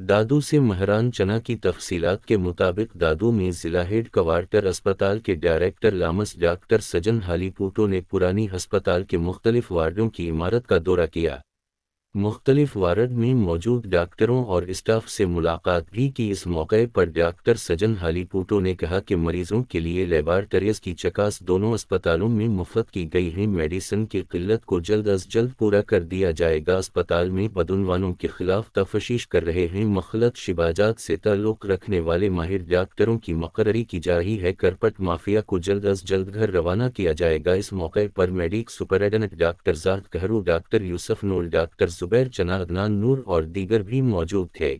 दादू से महरान चना की तफसीलात के मुताबिक दादू में जिला हेड क्वार्टर अस्पताल के डायरेक्टर लामस डॉक्टर सजन हालीपूटो ने पुरानी अस्पताल के मुख्तलिफ वार्डों की इमारत का दौरा किया मुख्तलिफ वारद में मौजूद डॉक्टरों और स्टाफ से मुलाकात भी की इस मौके पर डॉक्टर सजन हालीपूटो ने कहा कि मरीजों के लिए लेबारटरीज की चकास दोनों अस्पतालों में मुफ्त की गई है मेडिसिन की किल्लत को जल्द अज जल्द पूरा कर दिया जाएगा अस्पताल में बदनवानों के खिलाफ तफशीश कर रहे हैं मखलत शिबाजात से ताल्लुक रखने वाले माहिर डॉक्टरों की मकररी की जा रही है करपट माफिया को जल्द अज जल्द घर रवाना किया जाएगा इस मौके पर मेडिक सुपरिटेंडेंट डॉक्टर जाद कहरू डॉक्टर यूसफ नोल डॉक्टर जुबैर चना नूर और दीगर भी मौजूद थे